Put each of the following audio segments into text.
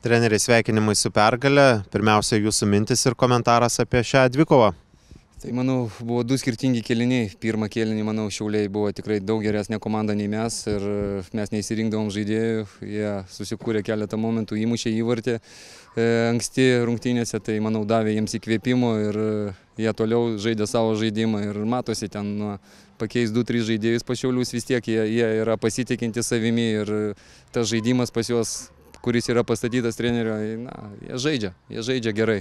Treneriai sveikinimai su pergale. Pirmiausia, jūsų mintis ir komentaras apie šią dvikovą. Tai manau, buvo du skirtingi keliniai. Pirmą kelinį, manau, Šiauliai buvo tikrai daug geresnė komanda nei mes ir mes neįsirinkdavom žaidėjų. Jie susikūrė keletą momentų, įmušė įvartį e, anksti rungtynėse, tai manau, davė jiems įkvėpimo ir jie toliau žaidė savo žaidimą ir matosi ten nu, pakeis 2-3 žaidėjus pašiaulius, vis tiek jie, jie yra pasitikinti savimi ir tas žaidimas pas juos kuris yra pastatytas trenerio, na, jie žaidžia, jie žaidžia gerai.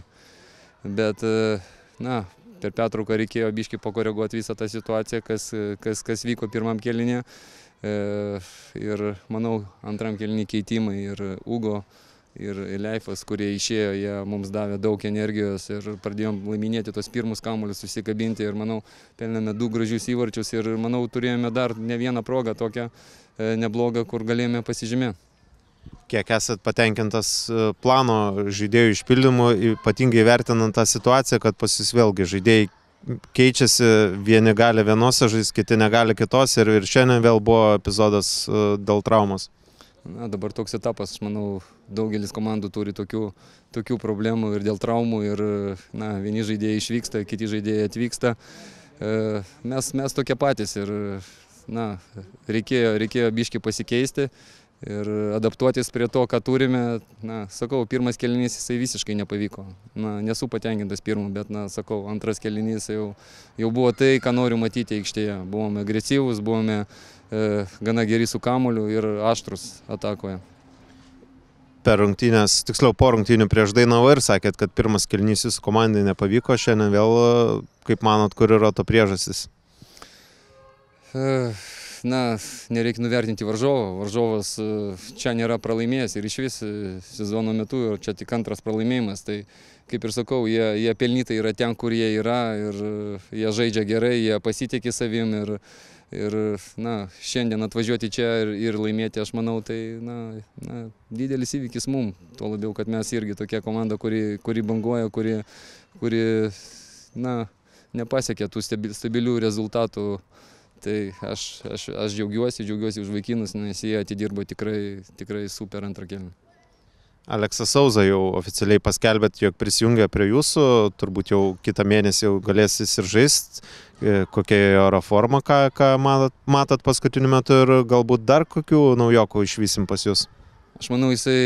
Bet, e, na, per Petruką reikėjo biški pakoreguoti visą tą situaciją, kas, kas, kas vyko pirmam kelinė. E, ir manau, antram kelinį keitimai ir Ugo, ir Leifas, kurie išėjo, jie mums davė daug energijos ir pradėjom laiminėti tos pirmus kamuolius, susikabinti ir manau, pelnėme du gražius įvarčius ir manau, turėjome dar ne vieną progą tokią e, neblogą, kur galėjome pasižymėti kiek esat patenkintas e, plano žaidėjų išpildymu, ypatingai vertinant tą situaciją, kad pas jūs vėlgi žaidėjai keičiasi, vieni gali vienose žais, kiti negali kitose ir, ir šiandien vėl buvo epizodas e, dėl traumos. Na, dabar toks etapas, aš manau, daugelis komandų turi tokių, tokių problemų ir dėl traumų, ir na, vieni žaidėjai išvyksta, kiti žaidėjai atvyksta. E, mes, mes tokie patys ir na, reikėjo, reikėjo biški pasikeisti ir adaptuotis prie to, ką turime. Na, sakau, pirmas kelinys jisai visiškai nepavyko. Na, nesu patenkintas pirmu, bet, na, sakau, antras kelinys jau, jau buvo tai, ką noriu matyti aikštėje. Buvome agresyvūs, buvome e, gana geri su kamuliu ir aštrus atakoje. Per rungtynės, tiksliau po rungtynių prieš Dainavą ir sakėt, kad pirmas kilnys jūsų komandai nepavyko, šiandien vėl, kaip manot, kur yra to priežastis? E na, nereikia nuvertinti varžovo. Varžovas e, čia nėra pralaimėjęs ir iš vis e, sezono metu čia tik antras pralaimėjimas. Tai kaip ir sakau, jie, jie pelnytai yra ten, kur jie yra ir e, jie žaidžia gerai, jie pasitikė savim ir, ir na, šiandien atvažiuoti čia ir, ir laimėti, aš manau, tai na, na, didelis įvykis mum. Tuo labiau, kad mes irgi tokia komanda, kuri, kuri banguoja, kuri, kuri na, nepasiekė tų stabilių rezultatų tai aš aš aš džiaugiuosi džiaugiuosi už vaikinus nu, nes jie atidirbo tikrai tikrai super antrą kėlinį aleksas sauza jau oficialiai paskelbėt jog prisijungia prie jūsų turbūt jau kitą mėnesį jau galės jis ir žaist e, kokia jo yra forma ką ką matot matot paskutiniu metu ir galbūt dar kokių naujokų išvysim pas jus aš manau jisai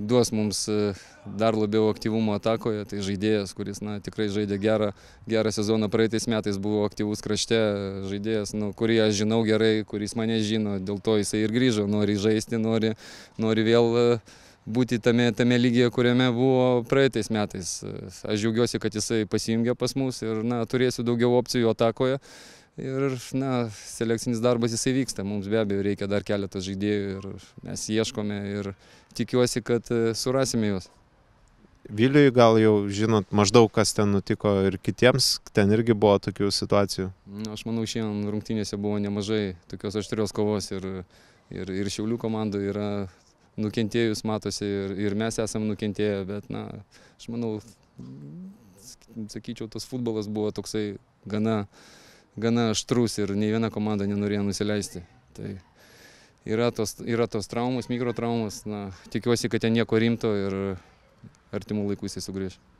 duos mums e, dar labiau aktyvumo atakoje. Tai žaidėjas, kuris na, tikrai žaidė gerą, gerą sezoną, praeitais metais buvo aktyvus krašte, e, žaidėjas, nu, kurį aš žinau gerai, kuris mane žino, dėl to jisai ir grįžo, nori žaisti, nori, nori vėl e, būti tame, tame lygyje, kuriame buvo praeitais metais. Aš džiaugiuosi, kad jisai pasijungia pas mus ir na, turėsiu daugiau opcijų atakoje ir na selekcinis darbas jisai vyksta mums be abejo reikia dar keletos žaidėjų ir mes ieškome ir tikiuosi kad e, surasime juos Vilijui gal jau žinot maždaug, kas ten nutiko ir kitiems, ten irgi buvo tokių situacijų. Na, nu, aš manau, šiandien rungtynėse buvo nemažai tokios aštrios kovos ir, ir, ir Šiaulių komandų yra nukentėjus, matosi, ir, ir mes esam nukentėję, bet, na, aš manau, sakyčiau, tas futbolas buvo toksai gana uh, gana aštrus ir nei viena komanda nenorėjo nusileisti. Tai yra tos, yra tos traumos, mikrotraumos. Na, tikiuosi, kad ten nieko rimto ir artimų laikų jisai sugrįžtų.